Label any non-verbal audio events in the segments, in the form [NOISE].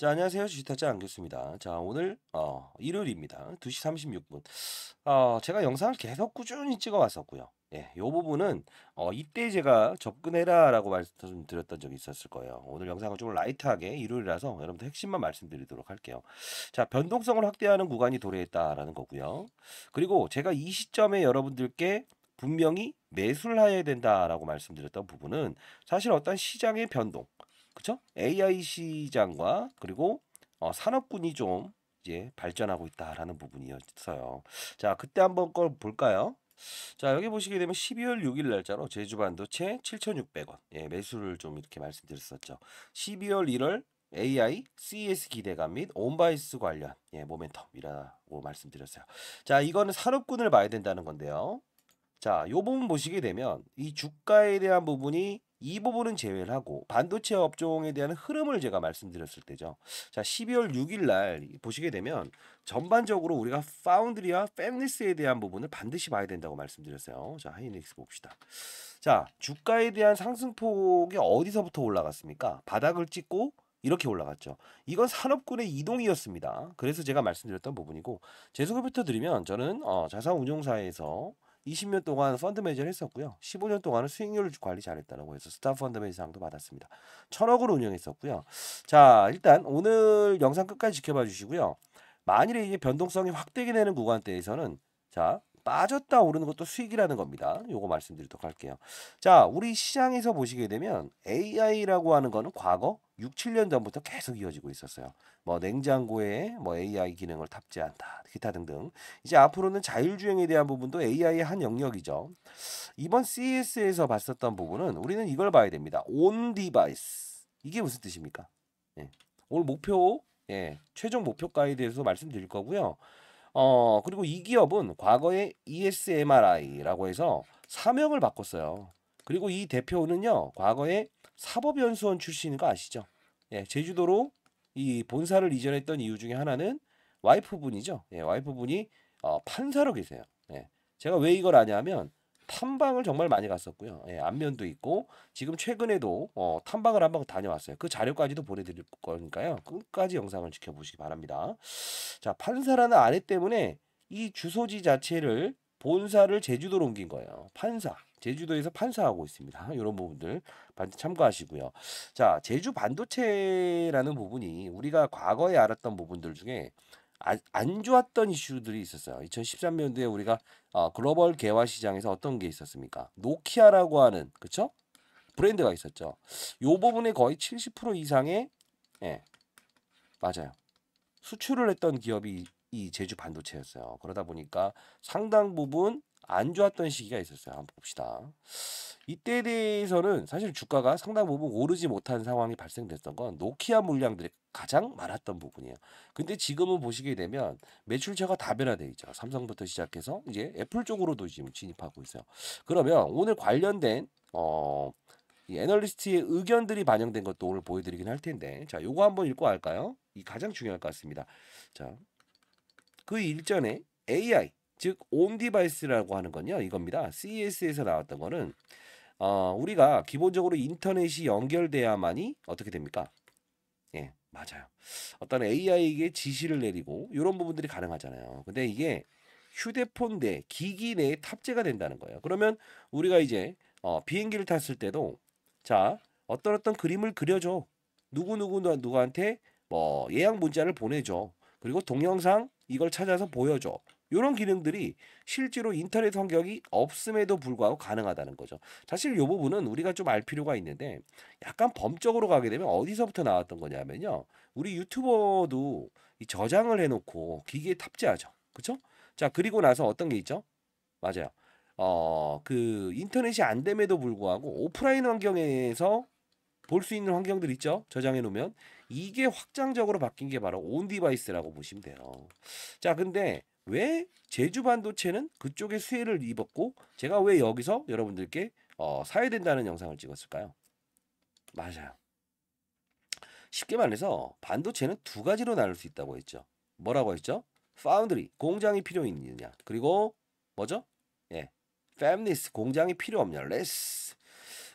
자, 안녕하세요. 주식타자 안교습니다 자, 오늘 어, 일요일입니다. 2시 36분. 어, 제가 영상을 계속 꾸준히 찍어 왔었고요. 예, 요 부분은 어, 이때 제가 접근해라라고 말씀드렸던 적이 있었을 거예요. 오늘 영상은 좀 라이트하게 일요일이라서 여러분들 핵심만 말씀드리도록 할게요. 자, 변동성을 확대하는 구간이 도래했다라는 거고요. 그리고 제가 이 시점에 여러분들께 분명히 매수를 해야 된다라고 말씀드렸던 부분은 사실 어떤 시장의 변동 그렇죠? AI 시장과 그리고 어, 산업군이 좀 이제 발전하고 있다라는 부분이었어요. 자, 그때 한번 걸 볼까요? 자, 여기 보시게 되면 12월 6일 날짜로 제주 반도체 7,600원. 예, 매수를 좀 이렇게 말씀드렸었죠. 12월 1월 AI, CES 기대감 및 온바이스 관련 예, 모멘텀이라고 말씀드렸어요. 자, 이거는 산업군을 봐야 된다는 건데요. 자, 요 부분 보시게 되면 이 주가에 대한 부분이 이 부분은 제외를 하고 반도체 업종에 대한 흐름을 제가 말씀드렸을 때죠. 자, 12월 6일 날 보시게 되면 전반적으로 우리가 파운드리와 팹리스에 대한 부분을 반드시 봐야 된다고 말씀드렸어요. 자, 하이닉스 봅시다. 자, 주가에 대한 상승폭이 어디서부터 올라갔습니까? 바닥을 찍고 이렇게 올라갔죠. 이건 산업군의 이동이었습니다. 그래서 제가 말씀드렸던 부분이고 제소급부터 드리면 저는 어, 자산운용사에서 20년 동안 펀드 매니저를 했었고요. 15년 동안은 수익률 관리 잘했다라고 해서 스타 펀드 매니저상도 받았습니다. 천억을 운영했었고요. 자, 일단 오늘 영상 끝까지 지켜봐 주시고요. 만일에 이게 변동성이 확대되는 구간대에서는 자, 빠졌다 오르는 것도 수익이라는 겁니다. 요거 말씀드리도록 할게요. 자, 우리 시장에서 보시게 되면 AI라고 하는 거는 과거 6, 7년 전부터 계속 이어지고 있었어요. 뭐 냉장고에 뭐 AI 기능을 탑재한다. 기타 등등. 이제 앞으로는 자율주행에 대한 부분도 AI의 한 영역이죠. 이번 CES에서 봤었던 부분은 우리는 이걸 봐야 됩니다. 온 디바이스. 이게 무슨 뜻입니까? 예. 오늘 목표 예, 최종 목표가에 대해서 말씀드릴 거고요. 어, 그리고 이 기업은 과거에 ESMRI라고 해서 사명을 바꿨어요. 그리고 이 대표는요, 과거에 사법연수원 출신인 거 아시죠? 예, 제주도로 이 본사를 이전했던 이유 중에 하나는 와이프분이죠. 예, 와이프분이 어, 판사로 계세요. 예. 제가 왜 이걸 아냐면 탐방을 정말 많이 갔었고요. 예, 안면도 있고 지금 최근에도 어, 탐방을 한번 다녀왔어요. 그 자료까지도 보내드릴 거니까요. 끝까지 영상을 지켜보시기 바랍니다. 자 판사라는 아래 때문에 이 주소지 자체를 본사를 제주도로 옮긴 거예요. 판사. 제주도에서 판사하고 있습니다. 이런 [LAUGHS] 부분들 반드시 참고하시고요. 자, 제주 반도체라는 부분이 우리가 과거에 알았던 부분들 중에 아, 안 좋았던 이슈들이 있었어요. 2013년도에 우리가 어, 글로벌 개화 시장에서 어떤 게 있었습니까? 노키아라고 하는 그쵸? 브랜드가 있었죠. 요 부분에 거의 70% 이상의 예, 맞아요. 수출을 했던 기업이 이 제주 반도체였어요. 그러다 보니까 상당 부분 안 좋았던 시기가 있었어요. 한번 봅시다. 이때에 대해서는 사실 주가가 상당 부분 오르지 못한 상황이 발생됐던 건 노키아 물량들이 가장 많았던 부분이에요. 근데 지금은 보시게 되면 매출처가 다 변화되어 있죠. 삼성부터 시작해서 이제 애플 쪽으로도 지금 진입하고 있어요. 그러면 오늘 관련된 어, 이 애널리스트의 의견들이 반영된 것도 오늘 보여드리긴 할 텐데 자 요거 한번 읽고 할까요? 이 가장 중요할 것 같습니다. 자그 일전에 AI 즉 온디바이스라고 하는 건요 이겁니다. CES에서 나왔던 거는 어, 우리가 기본적으로 인터넷이 연결돼야만이 어떻게 됩니까? 예, 맞아요. 어떤 AI에게 지시를 내리고 이런 부분들이 가능하잖아요. 근데 이게 휴대폰 내 기기 내에 탑재가 된다는 거예요. 그러면 우리가 이제 어, 비행기를 탔을 때도 자 어떤 어떤 그림을 그려줘 누구 누구 누구한테 뭐 예약 문자를 보내줘 그리고 동영상 이걸 찾아서 보여줘 이런 기능들이 실제로 인터넷 환경이 없음에도 불구하고 가능하다는 거죠. 사실 이 부분은 우리가 좀 알 필요가 있는데 약간 범적으로 가게 되면 어디서부터 나왔던 거냐면요. 우리 유튜버도 저장을 해놓고 기기에 탑재하죠. 그렇죠? 자 그리고 나서 어떤 게 있죠? 맞아요. 어그 인터넷이 안 됨에도 불구하고 오프라인 환경에서 볼 수 있는 환경들 있죠? 저장해 놓으면 이게 확장적으로 바뀐 게 바로 온 디바이스라고 보시면 돼요. 자 근데 왜 제주 반도체는 그쪽에 수혜를 입었고 제가 왜 여기서 여러분들께 어, 사야 된다는 영상을 찍었을까요? 맞아요. 쉽게 말해서 반도체는 두 가지로 나눌 수 있다고 했죠. 뭐라고 했죠? 파운드리 공장이 필요 있느냐 그리고 뭐죠? 예, 페미니스 공장이 필요 없냐 레스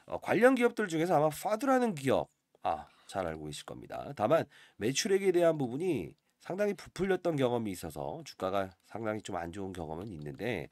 어, 관련 기업들 중에서 아마 파드라는 기업 아잘 알고 계실 겁니다. 다만 매출액에 대한 부분이 상당히 부풀렸던 경험이 있어서 주가가 상당히 좀 안 좋은 경험은 있는데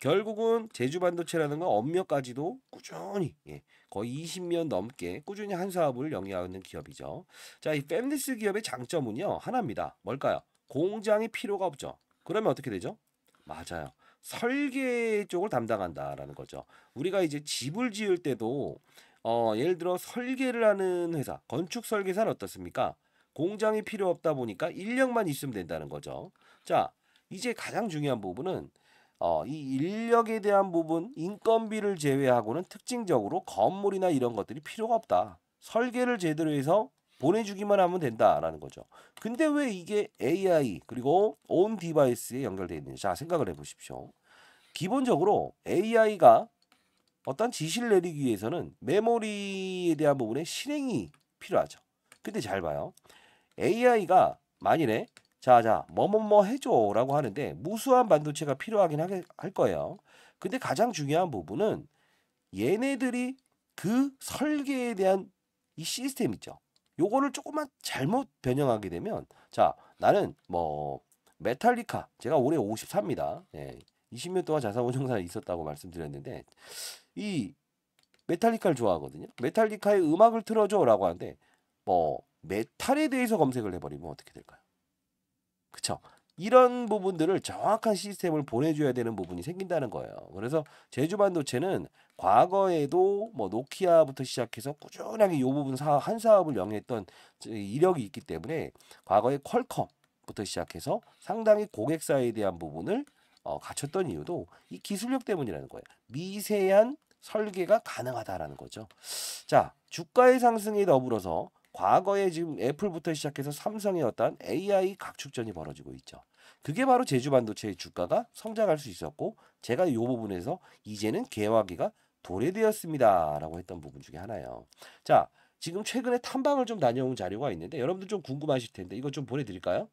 결국은 제주 반도체라는 건 업력까지도 꾸준히 예, 거의 20년 넘게 꾸준히 한 사업을 영위하는 기업이죠. 자, 이팸리스 기업의 장점은요 하나입니다. 뭘까요? 공장이 필요가 없죠. 그러면 어떻게 되죠? 맞아요. 설계 쪽을 담당한다라는 거죠. 우리가 이제 집을 지을 때도 어, 예를 들어 설계를 하는 회사, 건축 설계사는 어떻습니까? 공장이 필요 없다 보니까 인력만 있으면 된다는 거죠. 자, 이제 가장 중요한 부분은 어, 이 인력에 대한 부분 인건비를 제외하고는 특징적으로 건물이나 이런 것들이 필요가 없다. 설계를 제대로 해서 보내주기만 하면 된다라는 거죠. 근데 왜 이게 AI 그리고 온 디바이스에 연결되어 있는지 자 생각을 해보십시오. 기본적으로 AI가 어떤 지시를 내리기 위해서는 메모리에 대한 부분에 실행이 필요하죠. 근데 잘 봐요. AI가 만일에 자자 뭐뭐뭐 해줘라고 하는데 무수한 반도체가 필요하긴 하, 게할 거예요. 근데 가장 중요한 부분은 얘네들이 그 설계에 대한 이 시스템 있죠. 요거를 조금만 잘못 변형하게 되면 자 나는 뭐 메탈리카 제가 올해 54입니다. 예, 20년 동안 자산운용사에 있었다고 말씀드렸는데 이 메탈리카를 좋아하거든요. 메탈리카의 음악을 틀어줘라고 하는데 뭐 메탈에 대해서 검색을 해버리면 어떻게 될까요? 그쵸? 이런 부분들을 정확한 시스템을 보내줘야 되는 부분이 생긴다는 거예요. 그래서 제주 반도체는 과거에도 뭐 노키아부터 시작해서 꾸준하게 이 부분 사업, 한 사업을 영위했던 이력이 있기 때문에 과거에 퀄컴부터 시작해서 상당히 고객사에 대한 부분을 어, 갖췄던 이유도 이 기술력 때문이라는 거예요. 미세한 설계가 가능하다라는 거죠. 자, 주가의 상승에 더불어서 과거에 지금 애플부터 시작해서 삼성의 어떤 AI 각축전이 벌어지고 있죠. 그게 바로 제주 반도체의 주가가 성장할 수 있었고 제가 이 부분에서 이제는 개화기가 도래되었습니다라고 했던 부분 중에 하나예요. 자, 지금 최근에 탐방을 좀 다녀온 자료가 있는데 여러분들 좀 궁금하실 텐데 이거 좀 보내드릴까요?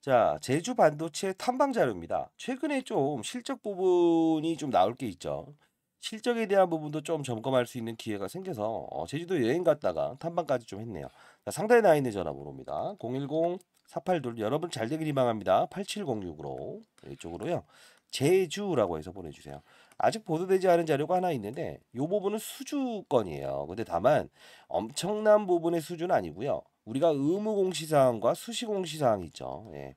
자, 제주 반도체 탐방 자료입니다. 최근에 좀 실적 부분이 좀 나올 게 있죠. 실적에 대한 부분도 좀 점검할 수 있는 기회가 생겨서 어, 제주도 여행 갔다가 탐방까지 좀 했네요. 자, 상단에 나인의 전화번호입니다. 010 482 여러분 잘 되길 희망합니다. 8706으로 이쪽으로요. 제주라고 해서 보내주세요. 아직 보도되지 않은 자료가 하나 있는데 이 부분은 수주권이에요 근데 다만 엄청난 부분의 수준 아니고요. 우리가 의무공시사항과 수시공시사항 있죠. 예.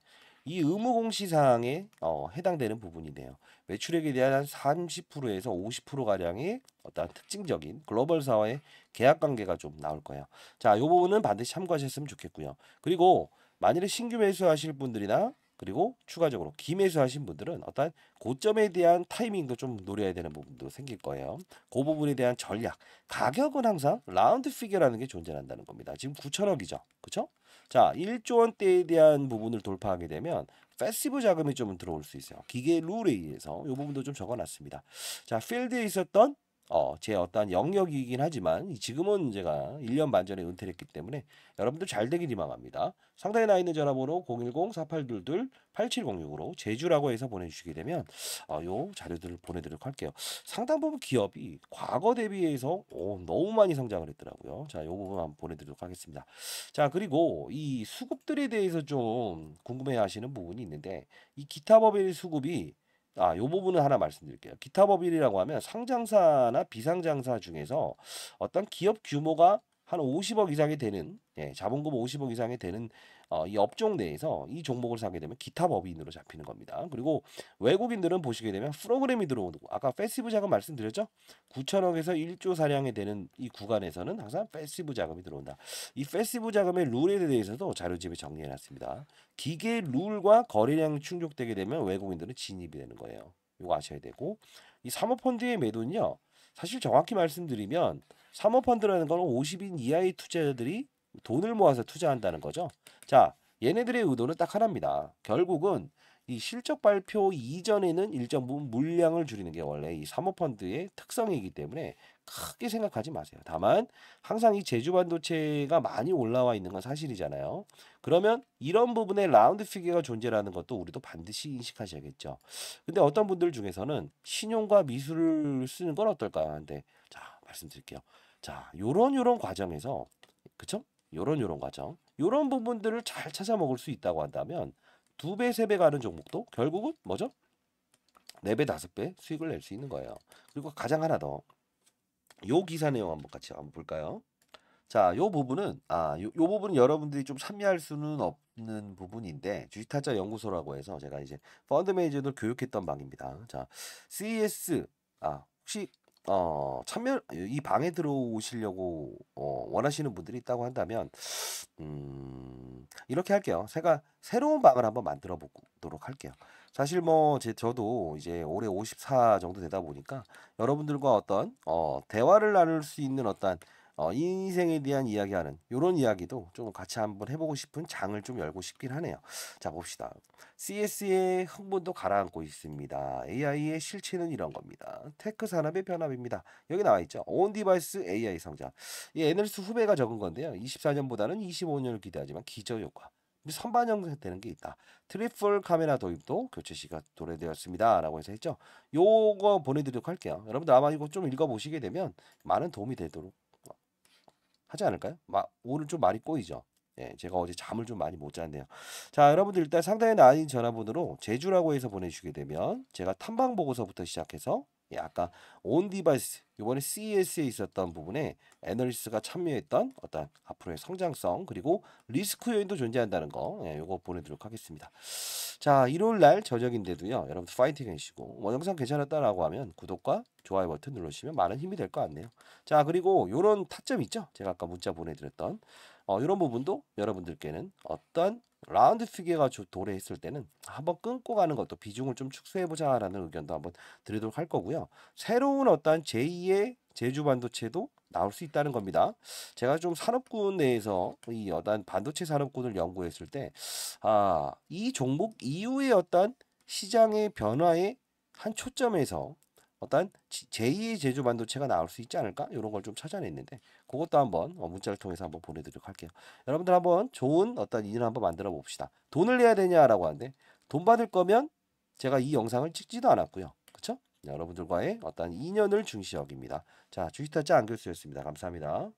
이 의무공시사항에 어, 해당되는 부분이네요. 매출액에 대한 한 30%에서 50%가량의 어떤 특징적인 글로벌 사와의 계약 관계가 좀 나올 거예요. 자, 이 부분은 반드시 참고하셨으면 좋겠고요. 그리고 만일에 신규 매수하실 분들이나 그리고 추가적으로 기매수하신 분들은 어떤 고점에 대한 타이밍도 좀 노려야 되는 부분도 생길 거예요. 그 부분에 대한 전략, 가격은 항상 라운드 피규어라는게 존재한다는 겁니다. 지금 9천억이죠. 그렇죠? 자, 1조 원대에 대한 부분을 돌파하게 되면 패시브 자금이 좀 들어올 수 있어요. 기계 룰에 의해서 이 부분도 좀 적어놨습니다. 자, 필드에 있었던 어, 제 어떠한 영역이긴 하지만 지금은 제가 1년 반 전에 은퇴를 했기 때문에 여러분들 잘 되길 희망합니다. 상당히나 있는 전화번호 010-4822-8706으로 제주라고 해서 보내주시게 되면 어, 요 자료들을 보내드리도록 할게요. 상당 부분 기업이 과거 대비해서 오, 너무 많이 성장을 했더라고요. 자, 요 부분 한번 보내드리도록 하겠습니다. 자, 그리고 이 수급들에 대해서 좀 궁금해하시는 부분이 있는데 이 기타 법인 수급이 아, 요부분을 하나 말씀드릴게요. 기타 법인이라고 하면 상장사나 비상장사 중에서 어떤 기업 규모가 한 50억 이상이 되는 예, 자본금 50억 이상이 되는 어, 이 업종 내에서 이 종목을 사게 되면 기타 법인으로 잡히는 겁니다. 그리고 외국인들은 보시게 되면 프로그램이 들어오고 아까 패시브 자금 말씀드렸죠? 9천억에서 1조 사량이 되는 이 구간에서는 항상 패시브 자금이 들어온다. 이 패시브 자금의 룰에 대해서도 자료집에 정리해놨습니다. 기계 룰과 거래량 충족되게 되면 외국인들은 진입이 되는 거예요. 이거 아셔야 되고 이 사모펀드의 매도는요. 사실 정확히 말씀드리면 사모펀드라는 건 50인 이하의 투자자들이 돈을 모아서 투자한다는 거죠. 자, 얘네들의 의도는 딱 하나입니다. 결국은 이 실적 발표 이전에는 일정 부분 물량을 줄이는 게 원래 이 사모펀드의 특성이기 때문에 크게 생각하지 마세요. 다만 항상 이 제주 반도체가 많이 올라와 있는 건 사실이잖아요. 그러면 이런 부분에 라운드 피규어가 존재라는 것도 우리도 반드시 인식하셔야겠죠. 근데 어떤 분들 중에서는 신용과 미술을 쓰는 건 어떨까 하는데 자 말씀드릴게요. 자 요런 요런 과정에서 그쵸? 요런 요런 과정 요런 부분들을 잘 찾아 먹을 수 있다고 한다면 두 배 세 배 가는 종목도 결국은 뭐죠? 네 배 다섯 배 수익을 낼 수 있는 거예요. 그리고 가장 하나 더요 기사 내용 한번 같이 한번 볼까요? 자, 요 부분은 아, 요, 요 부분은 여러분들이 좀 참여할 수는 없는 부분인데 주식타자 연구소라고 해서 제가 이제 펀드 매니저들 교육했던 방입니다. 자, CES 아, 혹시 어, 참여 이 방에 들어오시려고 어, 원하시는 분들이 있다고 한다면 음 이렇게 할게요. 제가 새로운 방을 한번 만들어 보도록 할게요. 사실 뭐 제, 저도 이제 올해 54 정도 되다 보니까 여러분들과 어떤 어, 대화를 나눌 수 있는 어떤 어, 인생에 대한 이야기하는 이런 이야기도 좀 같이 한번 해보고 싶은 장을 좀 열고 싶긴 하네요. 자 봅시다. CS의 흥분도 가라앉고 있습니다. AI의 실체는 이런 겁니다. 테크 산업의 변화입니다. 여기 나와 있죠. 온 디바이스 AI 성장. 이 에너스 후배가 적은 건데요. 24년보다는 25년을 기대하지만 기저 효과. 뭐 선반영되는 게 있다. 트리플 카메라 도입도 교체 시가 도래되었습니다라고 해서 했죠. 요거 보내드리도록 할게요. 여러분들 아마 이거 좀 읽어보시게 되면 많은 도움이 되도록 하지 않을까요? 마, 오늘 좀 많이 꼬이죠. 예, 제가 어제 잠을 좀 많이 못 잤네요. 자, 여러분들 일단 상단에 나인 전화번호로 제주라고 해서 보내주게 되면 제가 탐방 보고서부터 시작해서 예, 아까 온 디바이스 이번에 CES에 있었던 부분에 애널리스트가 참여했던 어떤 앞으로의 성장성 그리고 리스크 요인도 존재한다는 거 예, 요거 보내도록 하겠습니다. 자 일요일 날 저녁인데도요 여러분들 파이팅 해주시고 뭐 영상 괜찮았다라고 하면 구독과 좋아요 버튼 눌러주시면 많은 힘이 될 것 같네요. 자 그리고 요런 타점 있죠? 제가 아까 문자 보내드렸던 어, 이런 부분도 여러분들께는 어떤 라운드 피규가도래했을 때는 한번 끊고 가는 것도 비중을 좀 축소해보자라는 의견도 한번 드리도록 할 거고요. 새로운 어떤 제2의 제주 반도체도 나올 수 있다는 겁니다. 제가 좀 산업군 내에서 이 어떤 반도체 산업군을 연구했을 때, 아, 이 종목 이후의 어떤 시장의 변화에한 초점에서 어떤 제2의 제조 반도체가 나올 수 있지 않을까 이런 걸 좀 찾아냈는데 그것도 한번 어, 문자를 통해서 한번 보내드리도록 할게요. 여러분들 한번 좋은 어떤 인연 한번 만들어 봅시다. 돈을 내야 되냐라고 하는데 돈 받을 거면 제가 이 영상을 찍지도 않았고요. 그렇죠? 여러분들과의 어떤 인연을 중시 여깁니다. 자 주식타짜 안교수였습니다. 감사합니다.